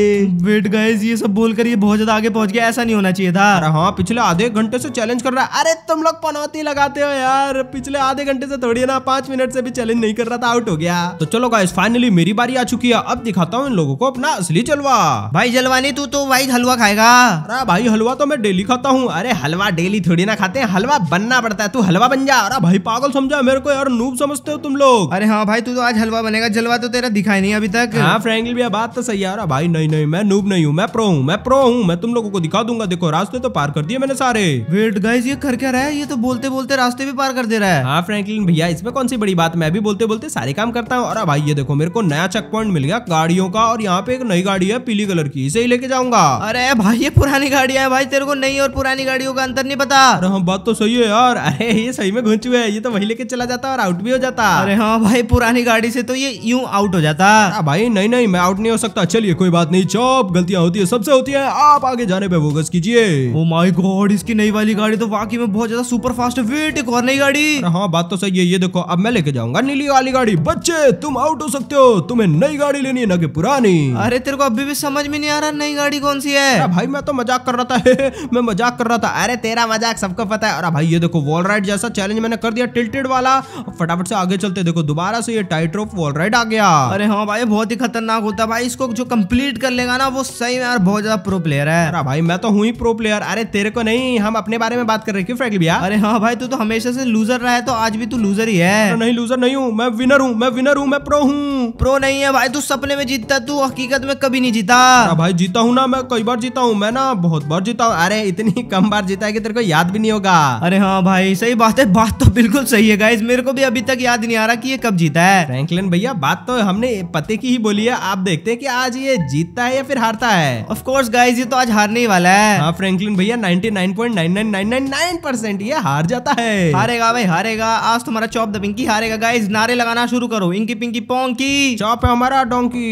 वेट गाइस ये सब बोलकर ये बहुत ज्यादा आगे पहुंच गया ऐसा नहीं होना चाहिए था हाँ पिछले आधे घंटे से चैलेंज कर रहा है अरे तुम लोग पनौती लगाते हो यार पिछले आधे घंटे से थोड़ी ना पांच मिनट से भी चैलेंज नहीं कर रहा था आउट हो गया तो चलो गाइस फाइनली मेरी बारी आ चुकी है अब दिखाता हूँ इन लोगों को अपना असली जलवा भाई जलवानी तू तो भाई हलवा खाएगा अरे भाई हलवा तो मैं डेली खाता हूँ अरे हलवा डेली थोड़ी ना खाते हैं हलवा बनना पड़ता है तू हलवा बन जा अरे भाई पागल समझा मेरे को यार नूब समझते हो तुम लोग अरे हाँ भाई तू तो आज हलवा बनेगा जलवा तो तेरा दिखाई नहीं अभी तक हाँ फ्रेंकली भैया बात तो सही आ रहा भाई नहीं नहीं मैं नूब नहीं हूँ मैं प्रो हूँ मैं प्रो हूँ मैं तुम लोगों को दिखा दूंगा देखो रास्ते तो पार कर दिए मैंने सारे वेट गाइज ये कर क्या रहा है ये तो बोलते बोलते रास्ते भी पार कर दे रहा है हाँ फ्रेंकलिन भैया इसमें कौन सी बड़ी बात मैं भी बोलते बोलते सारे काम करता हूँ और भाई ये देखो मेरे को नया चेक पॉइंट मिल गया गाड़ियों का और यहाँ पे एक नई गाड़ी है पीली कलर की इसे ही लेके जाऊंगा अरे भाई ये पुरानी गाड़ी है भाई तेरे को नई और पुरानी गाड़ियों का अंतर नहीं पता अरे हाँ बात तो सही है यार अरे ये सही में घुंच हुए ये तो वही लेके चला जाता और आउट भी हो जाता अरे हाँ भाई पुरानी गाड़ी से तो ये यूं आउट हो जाता आ भाई नहीं नहीं मैं आउट नहीं हो सकता चलिए कोई बात नहीं चौप गलतियां होती है सबसे होती है आप आगे जाने पे फोकस कीजिए ओ माय गॉड इसकी नई वाली गाड़ी तो वाकई में बहुत ज्यादा सुपर फास्ट वेट एक और नई गाड़ी हाँ बात तो सही है ये देखो अब मैं लेके जाऊंगा नीली वाली गाड़ी बच्चे तुम आउट हो सकते हो तुम्हें नई गाड़ी लेनी है न की पुरानी अरे तेरे को अभी भी समझ में नहीं आ रहा नई गाड़ी कौन सी है भाई मैं तो मजाक कर रहा था मैं मजाक कर रहा था अरे तेरा मजाक सबको पता है और भाई ये देखो वॉल राइड जैसा चैलेंज मैंने कर दिया टिल्टेड वाला फटाफट से आगे चलते देखो दोबारा से ये tight rope wall all right आ गया अरे हाँ भाई बहुत ही खतरनाक होता है भाई इसको जो कम्प्लीट कर लेगा ना वो सही में यार बहुत ज्यादा प्रो प्लेयर है अरे भाई मैं तो हूँ ही प्रो प्लेयर अरे तेरे को नहीं हम अपने बारे में बात कर रहे फ्रेंड भैया अरे हाँ भाई तू तो हमेशा से लूजर रहा है तो आज भी तू लूजर ही है नहीं लूजर नहीं हूँ मैं विनर हूँ मैं विनर हूँ मैं प्रो हूँ प्रो नहीं है भाई तू सपने में जीतता तू हकीकत में कभी नहीं जीता भाई जीता हूँ ना मैं कई बार जीता हूँ मैं ना बहुत बार जीता हूँ अरे इतनी कम बार जीता है कि तेरे को याद भी नहीं होगा अरे हाँ भाई सही बात है बात तो बिल्कुल सही है मेरे को भी अभी तक याद नहीं आ रहा की ये कब जीता है फ्रैंकलिन भैया भैया बात तो हमने पते की ही बोली है आप देखते हैं कि आज ये जीतता है या फिर हारता है ऑफ कोर्स गाइस ये तो आज हारने ही वाला है हाँ फ्रैंकलिन भैया 99.99999 परसेंट ये हार जाता है हारेगा भाई हारेगा आज तुम्हारा चौप द पिंकी हारेगा गाइज नारे लगाना शुरू करो इंकी पिंकी पोंकी चौप है हमारा डोंकी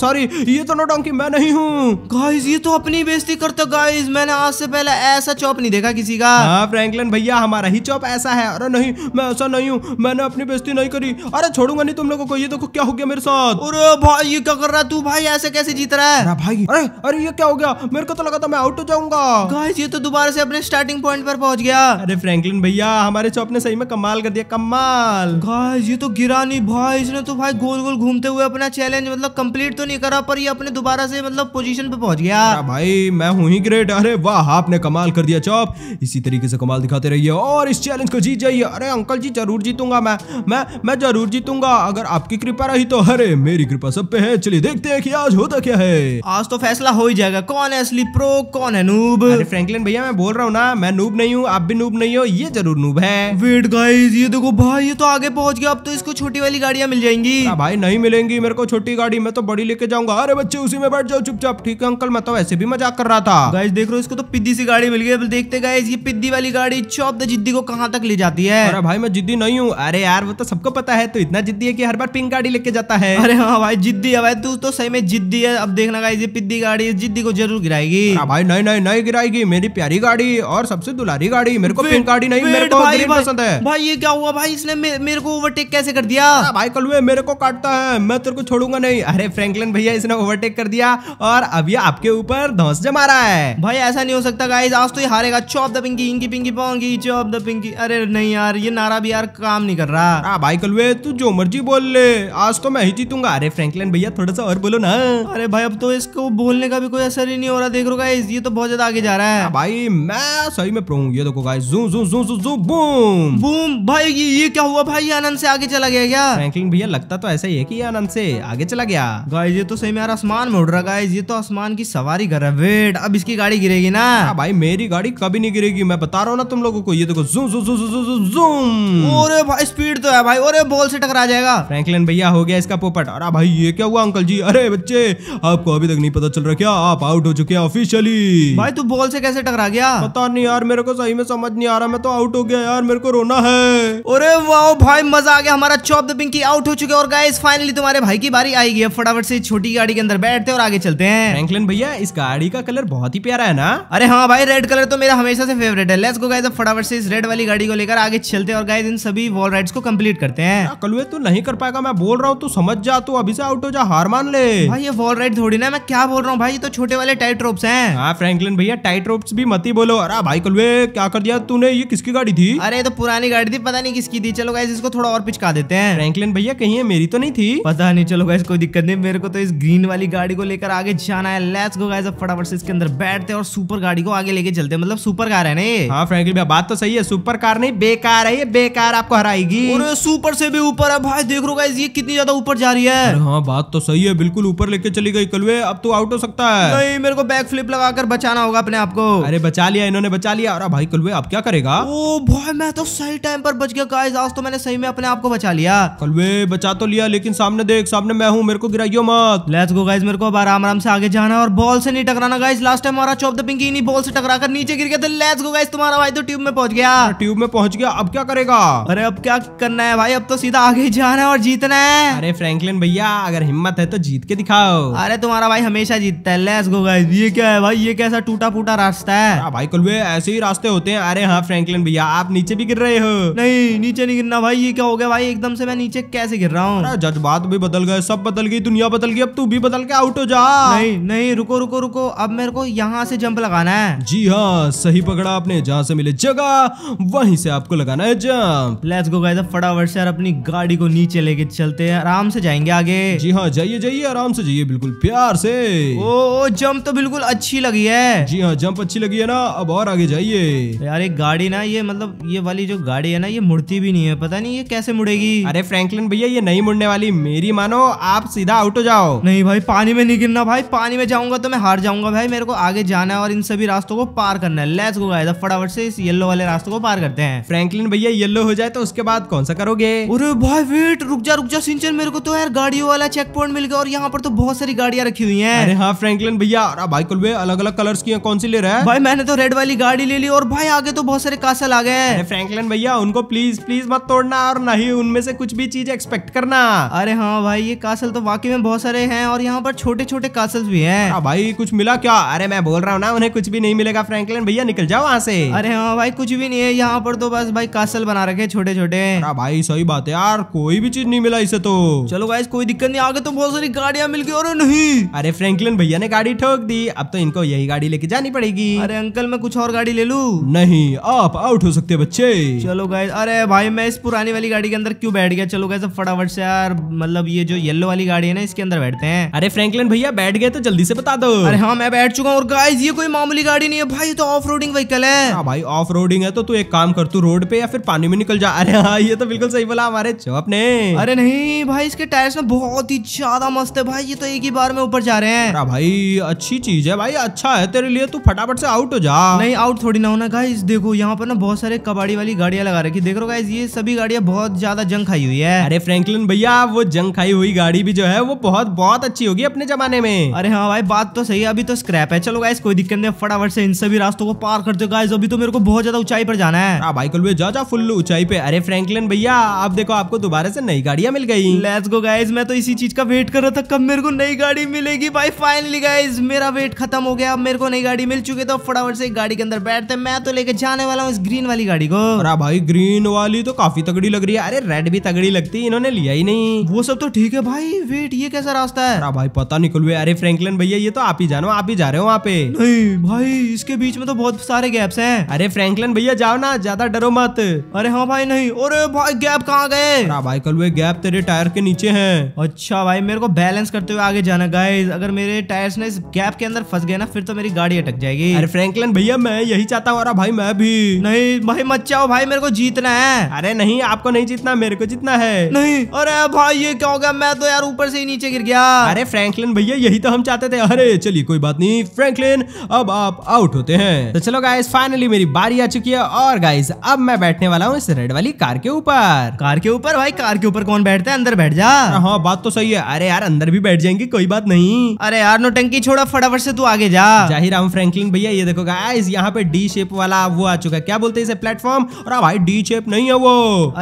सॉरी ये तो ना डोंकी मैं नहीं हूँ गाइज ये तो अपनी बेजती करते गाइज मैंने आज से पहले ऐसा चौप नहीं देखा किसी का हाँ फ्रेंकलिन भैया हमारा ही चौप ऐसा है अरे नहीं मैं ऐसा नहीं हूँ मैंने अपनी बेजती नहीं करी अरे छोड़ूंगा नहीं तुम लोगों को ये देखो क्या हो गया मेरे साथ अरे भाई ये क्या कर रहा है तू भाई ऐसे कैसे जीत रहा है भाई अरे अरे ये क्या हो गया मेरे को तो लगा था मैं आउट हो जाऊंगा गाइस ये तो दोबारा से अपने स्टार्टिंग पॉइंट पर पहुंच गया अरे फ्रैंकलिन भैया हमारे चौप ने सही में कमाल कर दिया कमाल गाइस ये तो गिरा नहीं भाई इसने तो भाई गोल गोल घूमते हुए अपना चैलेंज मतलब कम्प्लीट तो नहीं करा पर ये अपने दोबारा से मतलब पोजिशन पे पहुंच गया भाई मैं हूँ ही ग्रेट अरे वाह आपने कमाल कर दिया चौप इसी तरीके से कमाल दिखाते रहिए और इस चैलेंज को जीत जाइए अरे अंकल जी जरूर जीतूंगा मैं मैं मैं जरूर जीतूंगा अगर आप आपकी कृपा रही तो हरे मेरी कृपा सब पे है चलिए देखते हैं कि आज होता क्या है आज तो फैसला हो ही जाएगा कौन है असली प्रो कौन है नूब अरे फ्रैंकलिन भैया मैं बोल रहा हूँ ना मैं नूब नहीं हूँ आप भी नूब नहीं हो ये जरूर नूब है वेट गाइज ये देखो भाई ये तो आगे पहुँच गया अब तो इसको छोटी वाली गाड़ियाँ मिल जाएंगी भाई नहीं मिलेंगी मेरे को छोटी गाड़ी मैं तो बड़ी लेके जाऊंगा अरे बच्चे उसी में बैठ जाओ चुपचाप ठीक है अंकल मैं तो वैसे भी मजाक कर रहा था गाइज देख रो इसको तो पिद्दी सी गाड़ी मिल गई देखते गाइज ये पिद्दी वाली गाड़ी चौब जिद्दी को कहाँ तक ले जाती है अरे भाई मैं जिद्दी नहीं हूँ अरे यार वो तो सबको पता है तो इतना जिद्दी है की हर बार पिंक गाड़ी लेके जाता है अरे हाँ भाई जिद्दी है भाई तू तो सही में जिद्दी है अब देखना ये पिद्दी गाड़ी जिद्दी को जरूर गिराएगी हाँ भाई नहीं नहीं नहीं गिराएगी मेरी प्यारी गाड़ी और सबसे दुलारी गाड़ी मेरे को पिंक गाड़ी नहीं मेरे को पसंद है भाई ये क्या हुआ भाई इसने मेरे को ओवरटेक कैसे कर दिया हाँ भाई कलुए मेरे को काटता है मैं तेरे को छोड़ूंगा नहीं अरे फ्रेंकलिन भैया इसने ओवरटेक कर दिया और अभी आपके ऊपर धौस जमा रहा है भाई ऐसा नहीं हो सकता गाइस आज तो ये हारेगा chop the pinky inky pinky pongy chop the Pinky अरे नहीं यार ये नारा भी यार काम नहीं कर रहा हाँ भाई कलुए तू जो मर्जी बोल ले अरे आज तो मैं ही जीतूंगा अरे फ्रैंकलिन भैया थोड़ा सा और बोलो ना अरे भाई अब तो इसको बोलने का भी कोई असर ही नहीं हो रहा देख रो गाइस ये तो बहुत ज्यादा आगे जा रहा है हाँ भाई मैं सही में प्रूंग ये देखो guys zoom zoom zoom zoom boom boom भाई ये, ये क्या हुआ भाई आनंद से आगे चला गया क्या फ्रेंकलिन भैया लगता तो ऐसा ही है की आनंद से आगे चला गया गाइस ये तो सही में यार आसमान में उड़ रहा गाइस ये तो आसमान की सवारी कर रहा है वेट अब इसकी गाड़ी गिरेगी ना हाँ भाई मेरी गाड़ी कभी नहीं गिरेगी मैं बता रहा हूँ ना तुम लोगो को ये देखो zoom zoom zoom zoom zoom zoom भाई स्पीड तो है भाई और बॉल से टकरा जाएगा जैकलिन भैया हो गया इसका पोपट अरे भाई ये क्या हुआ अंकल जी अरे बच्चे आपको अभी तक नहीं पता चल रहा क्या आप आउट हो चुके हैं ऑफिशियली भाई तू बॉल से कैसे टकरा गया पता नहीं यार मेरे को सही में समझ नहीं आ रहा मैं तो आउट हो गया यार मेरे को रोना है अरे वाह भाई मजा आ गया हमारा चौप द पिंकी आउट हो चुके और गाइस फाइनली तुम्हारे भाई की बारी आएगी अब फटाफट से छोटी गाड़ी के अंदर बैठते और आगे चलते हैं फ्रैंकलिन भैया इस गाड़ी का कलर बहुत ही प्यारा है ना अरे हाँ भाई रेड कलर तो मेरा हमेशा से फेवरेट है लेट्स गो गाइस अब फटाफट से इस रेड वाली गाड़ी को लेकर आगे चलते हैं और गाइस इन सभी वॉल राइड्स को कंप्लीट करते हैं वे तू नहीं कर पाएगा का मैं बोल रहा हूँ तू समझ जा तू अभी से आउट हो जा हार मान ले भाई ये वॉल राइड थोड़ी ना मैं क्या बोल रहा हूँ भाई ये तो छोटे वाले टाइट रोप्स हैं हाँ फ्रैंकलिन भैया टाइट रोप्स भी मत ही बोलो अरे भाई कलवे क्या कर दिया तूने ये किसकी गाड़ी थी अरे ये तो पुरानी गाड़ी थी पता नहीं किसकी थी चलो गाइस इसको थोड़ा और पिचका देते हैं फ्रैंकलिन भैया कहीं है मेरी तो नहीं थी पता नहीं चलो गाइस कोई दिक्कत नहीं मेरे को तो इस ग्रीन वाली गाड़ी को लेकर आगे जाना है लेट्स गो गाइस अब फटाफट से इसके अंदर बैठते हैं और सुपर गाड़ी को आगे लेके चलते हैं मतलब सुपर कार है ना ये हाँ फ्रैंकलिन भैया बात तो सही है सुपर कार नहीं बेकार है ये बेकार आपको हराएगी सुपर से भी ऊपर है भाई देख रो गाइस ये कितनी ज्यादा ऊपर जा रही है हाँ बात तो सही है बिल्कुल ऊपर लेके चली गई कलवे अब तो आउट हो सकता है नहीं मेरे को बैक फ्लिप लगाकर बचाना होगा अपने आप को अरे बचा लिया इन्होंने बचा लिया अरे भाई कलवे अब क्या करेगा ओ भाई मैं तो सही टाइम पर बच गया गाइस आज तो मैंने सही में अपने आप को बचा लिया कलवे बचा तो लिया लेकिन सामने देख सामने मैं हूँ मेरे को गिराइयो मत लेट्स गो गाइस मेरे को अब आराम आराम से आगे जाना और बॉल से नहीं टकराना गाइस लास्ट टाइम हमारा चौप द पिंकी इन्हीं बॉल से टकरा कर नीचे गिर गया था लेट्स गो गाइस तुम्हारा भाई तो ट्यूब में पहुंच गया ट्यूब में पहुंच गया अब क्या करेगा अरे अब क्या करना है भाई अब तो सीधा आगे जाना है और जीत जीतना है अरे फ्रैंकलिन भैया अगर हिम्मत है तो जीत के दिखाओ अरे तुम्हारा भाई हमेशा जीतता है लेस गो गाइस ये क्या है भाई ये कैसा टूटा फूटा रास्ता है हाँ भाई कुलवे ऐसे ही रास्ते होते हैं अरे हाँ फ्रैंकलिन भैया आप नीचे भी गिर रहे हो नहीं नीचे नहीं गिरना भाई ये क्या हो गया भाई एकदम से मैं नीचे कैसे गिर रहा हूँ जज्बात भी बदल गए सब बदल गई दुनिया बदल गई अब तू भी बदल के आउट हो जा नहीं नहीं रुको रुको रुको अब मेरे को यहाँ से जंप लगाना है जी हाँ सही पकड़ा आपने जहाँ से मिले जगह वहीं से आपको लगाना है जंप लेट्स गो गाइस फटाफट से अपनी गाड़ी को नीचे लेके चलते हैं आराम से जाएंगे आगे जी हाँ जाइए जाइए आराम से जाइए बिल्कुल प्यार से ओ, ओ जंप तो बिल्कुल अच्छी लगी है जी हाँ जंप अच्छी लगी है ना अब और आगे जाइए तो यार एक गाड़ी ना ये मतलब ये वाली जो गाड़ी है ना ये मुड़ती भी नहीं है पता नहीं ये कैसे मुड़ेगी अरे फ्रेंकलिन भैया ये नहीं मुड़ने वाली मेरी मानो आप सीधा आउट हो जाओ नहीं भाई पानी में नहीं गिरना भाई पानी में जाऊंगा तो मैं हार जाऊंगा भाई मेरे को आगे जाना है और इन सभी रास्तों को पार करना है लेस गो फटाफट से इस येल्लो वाले रास्ते को पार करते हैं फ्रेंकलिन भैया येल्लो हो जाए तो उसके बाद कौन सा करोगे अरे भाई वेट रुक जा रुक जाओ सिंचन मेरे को तो यार गाड़ियों वाला चेक पॉइंट मिल गया और यहाँ पर तो बहुत सारी गाड़ियाँ रखी हुई है अरे हाँ फ्रैंकलिन भैया भाई कुल अलग अलग कलर्स की कौन सी ले रहा है भाई मैंने तो रेड वाली गाड़ी ले ली और भाई आगे तो बहुत सारे कासल आ गए फ्रेंकलिन भैया उनको प्लीज प्लीज मत तोड़ना और ना ही उनमें से कुछ भी चीज एक्सपेक्ट करना अरे हाँ भाई ये कासल तो वाकई में बहुत सारे हैं और यहाँ पर छोटे छोटे कासल भी है भाई कुछ मिला क्या अरे मैं बोल रहा हूँ ना उन्हें कुछ भी नहीं मिलेगा फ्रैंकलिन भैया निकल जाओ वहाँ से अरे हाँ भाई कुछ भी नहीं है यहाँ पर तो बस भाई कासल बना रखे छोटे छोटे भाई सही बात है यार कोई भी चीज नहीं नहीं मिला इसे तो चलो गाइस कोई दिक्कत नहीं आगे तो बहुत सारी गाड़ियाँ मिल गई और नहीं अरे फ्रैंकलिन भैया ने गाड़ी ठोक दी अब तो इनको यही गाड़ी लेके जानी पड़ेगी अरे अंकल मैं कुछ और गाड़ी ले लू नहीं आप आउट हो सकते बच्चे चलो गायस अरे भाई मैं इस पुरानी वाली गाड़ी के अंदर क्यों बैठ गया चलो गाइस फटाफट से यार मतलब ये जो येलो वाली गाड़ी है ना इसके अंदर बैठते हैं अरे फ्रेंकलिन भैया बैठ गए तो जल्दी से बता दो अरे हाँ मैं बैठ चुका हूँ और ये कोई मामूली गाड़ी नहीं है भाई तो ऑफ रोडिंग व्हीकल है हाँ भाई ऑफ रोडिंग है तो तू एक काम कर तू रोड पे या फिर पानी में निकल जा अरे हाँ ये तो बिल्कुल सही बोला हमारे चौप ने अरे अरे नहीं भाई इसके टायर्स ना बहुत ही ज्यादा मस्त है भाई ये तो एक ही बार में ऊपर जा रहे हैं भाई अच्छी चीज है भाई अच्छा है तेरे लिए तू फटाफट से आउट हो जा नहीं आउट थोड़ी ना होना गाइस देखो यहाँ पर ना बहुत सारे कबाड़ी वाली गाड़ियां लगा रखी देख रो गाइस ये सभी गाड़ियां बहुत ज्यादा जंग खाई हुई है अरे फ्रैंकलिन भैया वो जंग खाई हुई गाड़ी भी जो है वो बहुत बहुत अच्छी होगी अपने जमाने में अरे हाँ भाई बात तो सही है अभी तो स्क्रैप है चलो गाइस कोई दिक्कत नहीं फटाफट से इन सभी रास्तों को पार करते गाइस अभी तो मेरे को बहुत ज्यादा ऊंचाई पर जाना है भाई कल जा जा फुल ऊंचाई पे अरे फ्रैंकलिन भैया आप देखो आपको दोबारा से नई गाड़ी गाड़ियां मिल गई लेट्स गो गाइज मैं तो इसी चीज का वेट कर रहा था कब मेरे को नई गाड़ी मिलेगी भाई फाइनली गाइज मेरा वेट खत्म हो गया अब मेरे को नई गाड़ी मिल चुकी तो फटाफट से गाड़ी के अंदर बैठते मैं तो लेके जाने वाला हूँ इस ग्रीन वाली गाड़ी को अरे भाई ग्रीन वाली तो काफी तगड़ी लग रही है अरे रेड भी तगड़ी लगती है इन्होंने लिया ही नहीं वो सब तो ठीक है भाई वेट ये कैसा रास्ता है भाई पता निकल हुए अरे फ्रेंकलिन भैया ये तो आप ही जानो आप ही जा रहे हो वहाँ पे नहीं भाई इसके बीच में तो बहुत सारे गैप्स हैं अरे फ्रेंकलन भैया जाओ ना ज्यादा डरो मत अरे हाँ भाई नहीं अरे भाई गैप कहाँ गए भाई कल हुए गैप स्लैब तेरे टायर के नीचे है अच्छा भाई मेरे को बैलेंस करते हुए आगे जाना गाइज अगर मेरे टायर्स ने इस गैप के अंदर फंस गए ना फिर तो मेरी गाड़ी अटक जाएगी अरे फ्रैंकलिन भैया मैं यही चाहता हूँ भाई मैं भी नहीं भाई मत जाओ भाई मेरे को जीतना है अरे नहीं आपको नहीं जीतना मेरे को जीतना है नहीं अरे भाई ये क्या हो गया मैं तो यार ऊपर से ही नीचे गिर गया अरे फ्रैंकलिन भैया यही तो हम चाहते थे अरे चलिए कोई बात नहीं फ्रैंकलिन अब आप आउट होते हैं तो चलो गाइस फाइनली मेरी बारी आ चुकी है और गाइज अब मैं बैठने वाला हूँ इस रेड वाली कार के ऊपर कार के ऊपर भाई कार के ऊपर कौन कौन बैठता है अंदर बैठ जा हाँ, हाँ बात तो सही है अरे यार अंदर भी बैठ जाएंगे कोई बात नहीं अरे यार नो टंकी छोड़ा फटाफट से तू आगे जा जाहिर राम फ्रैंकलिन भैया ये देखो गाइस यहाँ पे डी शेप वाला वो आ चुका है क्या बोलते हैं इसे प्लेटफॉर्म और हाँ, भाई डी शेप नहीं है वो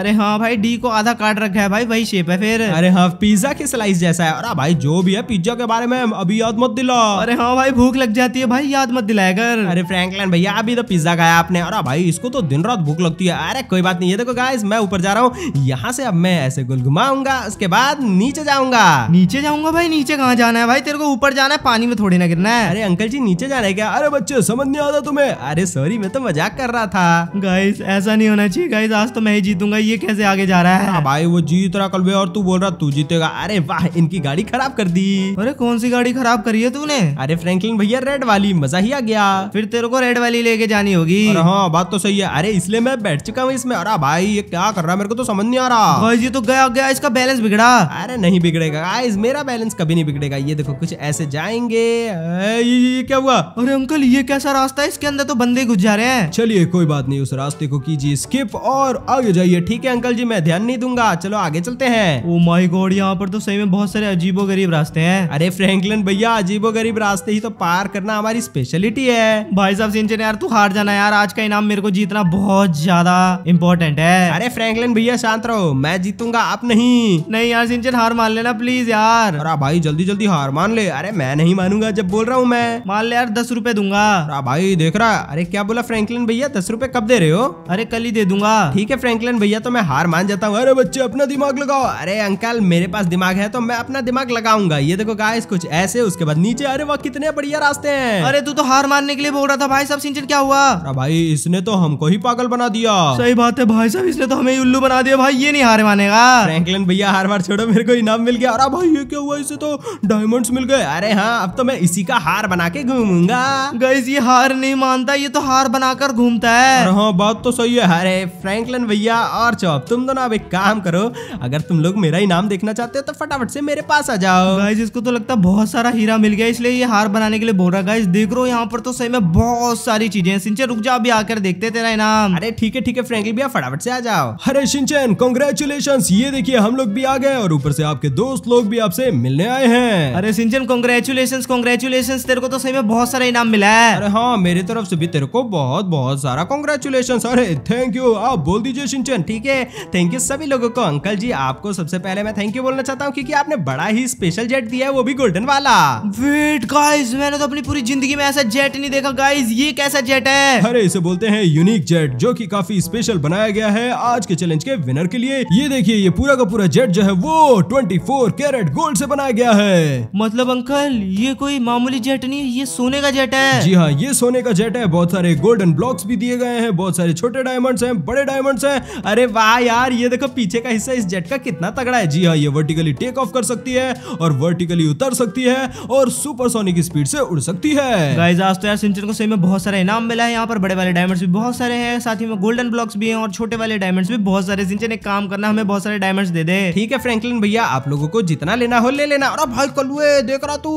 अरे हाँ भाई डी को आधा काट रखा है भाई वही शेप है फिर अरे हाँ पिज्जा के स्लाइस जैसा है और हाँ, भाई जो भी है पिज्जा के बारे में अभी याद मत दिला अरे हाँ भाई भूख लग जाती है भाई याद मत दिलाएगा कर अरे फ्रैंकलिन भैया अभी तो पिज्जा खाया आपने और भाई इसको तो दिन रात भूख लगती है अरे कोई बात नहीं ये देखो गाइस मैं ऊपर जा रहा हूँ यहाँ से अब मैं ऐसे गुल घुमाऊंगा उसके बाद नीचे जाऊंगा नीचे जाऊंगा भाई नीचे कहाँ जाना है भाई तेरे को ऊपर जाना है पानी में थोड़ी ना गिरना है अरे अंकल जी नीचे जाना है क्या अरे बच्चे समझ नहीं आता तुम्हें अरे सॉरी मैं तो मजाक कर रहा था गाइस ऐसा नहीं होना चाहिए गाइस आज तो मैं ही जीतूंगा ये कैसे आगे जा रहा है हाँ भाई वो जीत रहा कल और तू बोल रहा तू जीतेगा अरे वाह इनकी गाड़ी खराब कर दी अरे कौन सी गाड़ी खराब करी है तूने अरे फ्रेंकलिन भैया रेड वाली मजा ही आ गया फिर तेरे को रेड वाली लेके जानी होगी हाँ बात तो सही है अरे इसलिए मैं बैठ चुका हूँ इसमें अरे हाँ भाई ये क्या कर रहा है मेरे को तो समझ नहीं आ रहा भाई ये तो गया गया इसका बैलेंस बिगड़ा अरे नहीं बिगड़ेगा गाइस मेरा बैलेंस कभी नहीं बिगड़ेगा ये देखो कुछ ऐसे जाएंगे ये, ये क्या हुआ अरे अंकल ये कैसा रास्ता है इसके अंदर तो बंदे घुस जा रहे हैं चलिए कोई बात नहीं उस रास्ते को कीजिए स्किप और आगे जाइए ठीक है अंकल जी मैं ध्यान नहीं दूंगा चलो आगे चलते हैं ओ माई गॉड यहाँ पर तो सही में बहुत सारे अजीबो गरीब रास्ते हैं अरे फ्रैंकलिन भैया अजीबो गरीब रास्ते ही तो पार करना हमारी स्पेशलिटी है भाई साहब सिंचन यार तू हार जाना यार आज का इनाम मेरे को जीतना बहुत ज्यादा इम्पोर्टेंट है अरे फ्रैंकलिन भैया शांत रहो मैं जीतूंगा आप नहीं नहीं यार सिंचन हार मान लेना प्लीज यार अरे भाई जल्दी जल्दी हार मान ले अरे मैं नहीं मानूंगा जब बोल रहा हूँ मैं मान ले यार दस रूपए दूंगा अरे भाई देख रहा अरे क्या बोला फ्रैंकलिन भैया दस रूपए कब दे रहे हो अरे कल ही दे दूंगा ठीक है फ्रैंकलिन भैया तो मैं हार मान जाता हूँ अरे बच्चे अपना दिमाग लगाओ अरे अंकल मेरे पास दिमाग है तो मैं अपना दिमाग लगाऊंगा ये देखो गाइस कुछ ऐसे उसके बाद नीचे अरे वो कितने बढ़िया रास्ते हैं अरे तू तो हार मानने के लिए बोल रहा था भाई साहब सिंचन क्या हुआ अरे भाई इसने तो हमको ही पागल बना दिया सही बात है भाई साहब इसने तो हमें उल्लू बना दिया भाई ये नहीं हार मानेगा फ्रैंकलिन भैया हार बार छोड़ो मेरे को इनाम मिल गया अरे भाई ये क्या हुआ इसे तो डायमंड्स मिल गए अरे हाँ अब तो मैं इसी का हार बना के घूमूंगा गैस ये हार नहीं मानता ये तो हार बनाकर घूमता है हाँ बात तो सही है अरे फ्रैंकलिन भैया और चौप तुम दोनों अब एक काम करो अगर तुम लोग मेरा इनाम देखना चाहते हो तो फटाफट से मेरे पास आ जाओ गाइज इसको तो लगता है बहुत सारा हीरा मिल गया इसलिए ये हार बनाने के लिए बोल रहा गाइज देख रो यहाँ पर तो सही में बहुत सारी चीजें हैं सिंचन रुक जाओ अभी आकर देखते तेरा इनाम अरे ठीक है ठीक है फ्रेंकलिन भैया फटाफट से आ जाओ अरे सिंचन कॉन्ग्रेचुलेशन ये देखिए हम लोग भी आ गए और ऊपर से आपके दोस्त लोग भी आपसे मिलने आए हैं अरे सिंचन कॉन्ग्रेचुलेशन कॉन्ग्रेचुलेशन तेरे को तो सही में बहुत सारा इनाम मिला है अरे हाँ मेरी तरफ से भी तेरे को बहुत बहुत सारा कॉन्ग्रेचुलेशन अरे थैंक यू आप बोल दीजिए सिंचन ठीक है थैंक यू सभी लोगों को अंकल जी आपको सबसे पहले मैं थैंक यू बोलना चाहता हूँ क्यूँकी आपने बड़ा ही स्पेशल जेट दिया है वो भी गोल्डन वाला वेट गाइस मैंने तो अपनी पूरी जिंदगी में ऐसा जेट नहीं देखा गाइस ये कैसा जेट है अरे इसे बोलते हैं यूनिक जेट जो की काफी स्पेशल बनाया गया है आज के चैलेंज के विनर के लिए ये देखिए ये पूरा पूरा का पूरा जेट जो है वो ट्वेंटी फोर कैरेट गोल्ड से बनाया गया है मतलब अंकल ये कोई मामूली जेट नहीं है ये सोने का जेट है जी हाँ ये सोने का जेट है बहुत सारे गोल्डन ब्लॉक्स भी दिए गए हैं बहुत सारे छोटे डायमंड्स हैं बड़े डायमंड्स हैं अरे वाह यार ये देखो पीछे का हिस्सा इस जेट का कितना तगड़ा है जी हाँ ये वर्टिकली टेक ऑफ कर सकती है और वर्टिकली उतर सकती है और सुपर सोनिक स्पीड से उड़ सकती है तो यार सिंचन को सही में बहुत सारा इनाम मिला है यहाँ पर बड़े वाले डायमंड्स भी बहुत सारे हैं साथ ही में गोल्डन ब्लॉक्स भी हैं और छोटे वाले डायमंड्स भी बहुत सारे सिंचन एक काम करना हमें बहुत सारे डायमंड डायमंड्स दे दे ठीक है फ्रैंकलिन भैया आप लोगों को जितना लेना हो ले लेना अरे भाई कलुए देख रहा तू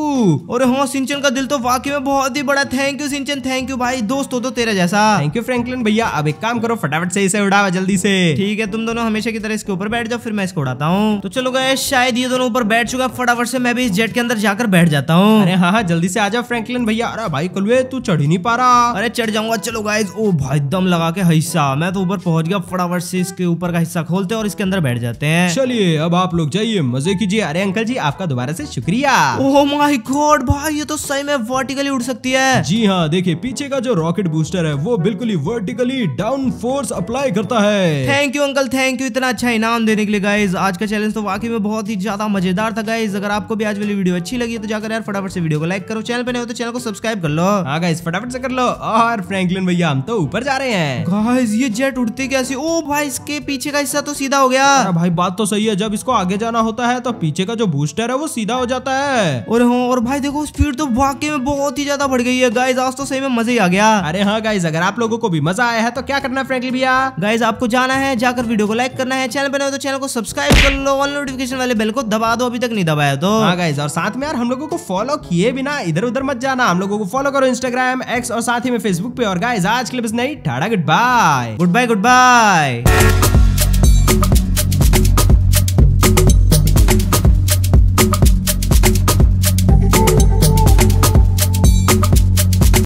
और हाँ सिंचन का दिल तो वाकई में बहुत ही बड़ा थैंक यू सिंचन थैंक यू भाई दोस्त हो तो तेरा जैसा थैंक यू फ्रेंकलिन भैया अब एक काम करो फटाफट से इसे उड़ाओ जल्दी से ठीक है तुम दोनों हमेशा की तरह इसके ऊपर बैठ जाओ फिर मैं इसको उड़ाता हूँ तो चलो गए शायद ये दोनों ऊपर बैठ चुका फटाफट से मैं भी इस जेट के अंदर जाकर बैठ जाता हूँ अरे हाँ हाँ जल्दी से आ जाओ फ्रेंकलिन भैया अरे भाई कलुए तू चढ़ ही नहीं पा रहा अरे चढ़ जाऊंगा चलो गाय ओ भाई दम लगा के हिस्सा मैं तो ऊपर पहुंच गया फटाफट से इसके ऊपर का हिस्सा खोलते और इसके अंदर बैठ जाते हैं हैं चलिए अब आप लोग जाइए मजे कीजिए अरे अंकल जी आपका दोबारा से शुक्रिया ओह माय गॉड भाई ये तो सही में वर्टिकली उड़ सकती है जी हाँ देखिए पीछे का जो रॉकेट बूस्टर है वो बिल्कुल ही वर्टिकली डाउन फोर्स अप्लाई करता है thank you uncle thank you इतना अच्छा इनाम देने के लिए गाइज आज का चैलेंज तो वाकई में बहुत ही ज्यादा मजेदार था गाइज अगर आपको भी आज वाली वीडियो अच्छी लगी तो जाकर यार फटाफट से वीडियो को लाइक करो चैनल पर नहीं हो तो चैनल को सब्सक्राइब कर लो गाइज हाँ फटाफट से कर लो और फ्रेंकलिन भैया हम तो ऊपर जा रहे हैं गाइज ये जेट उड़ते कैसे ओ भाई इसके पीछे का हिस्सा तो सीधा हो गया भाई बात तो सही है जब इसको आगे जाना होता है तो पीछे का जो बूस्टर है वो सीधा हो जाता है और हाँ और भाई देखो स्पीड तो वाकई में बहुत ही ज्यादा बढ़ गई है गाइज आज तो सही में मजा ही आ गया अरे हाँ गाइज अगर आप लोगों को भी मजा आया है तो क्या करना फ्रेंकली भैया गाइज आपको जाना है जाकर वीडियो को लाइक करना है चैनल पर तो चैनल को सब्सक्राइब कर लो ऑल नोटिफिकेशन वाले बेल को दबा दो अभी तक नहीं दबाया तो हाँ गाइज और साथ में यार हम लोगों को फॉलो किए बिना इधर उधर मत जाना हम लोगों को फॉलो करो इंस्टाग्राम एक्स और साथ ही में फेसबुक पे और गाइज आज के लिए बस नहीं ठाड़ा goodbye goodbye good bye